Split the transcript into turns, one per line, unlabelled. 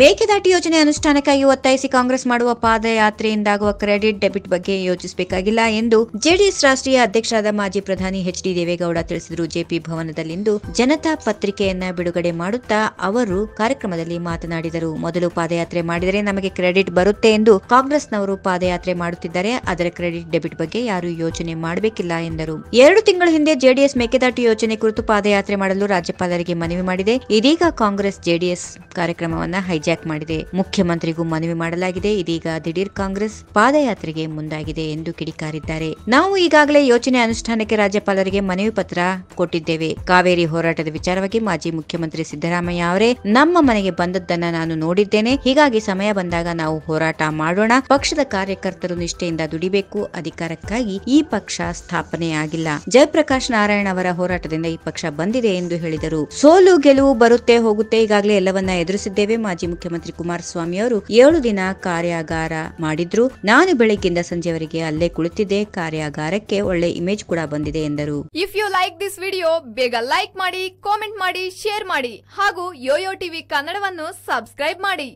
ಮೇಕೆದಾಟು ಯೋಜನೆ ಅನುಷ್ಠಾನಕ್ಕಾಗಿ ಒತ್ತಾಯಿಸಿ ಕಾಂಗ್ರೆಸ್ ಮಾಡುವ ಪಾದಯಾತ್ರೆಯಿಂದಾಗುವ ಕ್ರೆಡಿಟ್ ಡೆಬಿಟ್ ಬಗ್ಗೆ ಯೋಚಿಸಬೇಕಾಗಿಲ್ಲ ಎಂದು ಜೆಡಿಎಸ್ ರಾಷ್ಟ್ರೀಯ ಅಧ್ಯಕ್ಷರಾದ ಮಾಜಿ ಪ್ರಧಾನಿ ಎಚ್ ಡಿ ದೇವೇಗೌಡ ತಿಳಿಸಿದರು ಜೆಪಿ ಭವನದಲ್ಲಿಂದು ಜನತಾ ಪತ್ರಿಕೆಯನ್ನ ಬಿಡುಗಡೆ ಮಾಡುತ್ತಾ ಅವರು ಕಾರ್ಯಕ್ರಮದಲ್ಲಿ ಮಾತನಾಡಿದರು ಮೊದಲು ಪಾದಯಾತ್ರೆ ಮಾಡಿದರೆ ನಮಗೆ ಕ್ರೆಡಿಟ್ ಬರುತ್ತೆ ಎಂದು ಕಾಂಗ್ರೆಸ್ನವರು ಪಾದಯಾತ್ರೆ ಮಾಡುತ್ತಿದ್ದಾರೆ ಅದರ ಕ್ರೆಡಿಟ್ ಡೆಬಿಟ್ ಬಗ್ಗೆ ಯಾರು ಯೋಚನೆ ಮಾಡಬೇಕಿಲ್ಲ ಎಂದರು ಎರಡು ತಿಂಗಳ ಹಿಂದೆ ಜೆಡಿಎಸ್ ಮೇಕೆದಾಟು ಯೋಜನೆ ಕುರಿತು ಪಾದಯಾತ್ರೆ ಮಾಡಲು ರಾಜ್ಯಪಾಲರಿಗೆ ಮನವಿ ಮಾಡಿದೆ ಇದೀಗ ಕಾಂಗ್ರೆಸ್ ಜೆಡಿಎಸ್ ಕಾರ್ಯಕ್ರಮವನ್ನು ಹೈಜಾಕ್ ಮಾಡಿದೆ ಮುಖ್ಯಮಂತ್ರಿಗೂ ಮನವಿ ಮಾಡಲಾಗಿದೆ ಇದೀಗ ದಿಢೀರ್ ಕಾಂಗ್ರೆಸ್ ಪಾದಯಾತ್ರೆಗೆ ಮುಂದಾಗಿದೆ ಎಂದು ಕಿಡಿಕಾರಿದ್ದಾರೆ ನಾವು ಈಗಾಗಲೇ ಯೋಜನೆ ಅನುಷ್ಠಾನಕ್ಕೆ ರಾಜ್ಯಪಾಲರಿಗೆ ಮನವಿ ಪತ್ರ ಕೊಟ್ಟಿದ್ದೇವೆ ಕಾವೇರಿ ಹೋರಾಟದ ವಿಚಾರವಾಗಿ ಮಾಜಿ ಮುಖ್ಯಮಂತ್ರಿ ಸಿದ್ದರಾಮಯ್ಯ ಅವರೇ ನಮ್ಮ ಮನೆಗೆ ಬಂದದ್ದನ್ನ ನಾನು ನೋಡಿದ್ದೇನೆ ಹೀಗಾಗಿ ಸಮಯ ಬಂದಾಗ ನಾವು ಹೋರಾಟ ಮಾಡೋಣ ಪಕ್ಷದ ಕಾರ್ಯಕರ್ತರು ನಿಷ್ಠೆಯಿಂದ ದುಡಿಬೇಕು ಅಧಿಕಾರಕ್ಕಾಗಿ ಈ ಪಕ್ಷ ಸ್ಥಾಪನೆಯಾಗಿಲ್ಲ ಜಯಪ್ರಕಾಶ್ ನಾರಾಯಣ ಅವರ ಹೋರಾಟದಿಂದ ಈ ಪಕ್ಷ ಬಂದಿದೆ ಎಂದು ಹೇಳಿದರು ಸೋಲು ಗೆಲುವು ಬರುತ್ತೆ ಹೋಗುತ್ತೆ ಈಗಾಗಲೇ ಎಲ್ಲವನ್ನ ಎದುರಿಸಿದ್ದೇವೆ ಮಾಜಿ ಮುಖ್ಯಮಂತ್ರಿ ಕುಮಾರಸ್ವಾಮಿ ಅವರು ಏಳು ದಿನ ಕಾರ್ಯಾಗಾರ ಮಾಡಿದ್ರು ನಾನು ಬೆಳಗ್ಗೆಯಿಂದ ಸಂಜೆವರೆಗೆ ಅಲ್ಲೇ ಕುಳಿತಿದ್ದೆ ಕಾರ್ಯಾಗಾರಕ್ಕೆ ಒಳ್ಳೆ ಇಮೇಜ್ ಕೂಡ ಬಂದಿದೆ ಎಂದರು
if you like this video ಬೇಗ ಲೈಕ್ ಮಾಡಿ ಕಾಮೆಂಟ್ ಮಾಡಿ ಶೇರ್ ಮಾಡಿ ಹಾಗೂ ಯೋಯೋ ಟಿವಿ ಕನ್ನಡವನ್ನು ಸಬ್ಸ್ಕ್ರೈಬ್ ಮಾಡಿ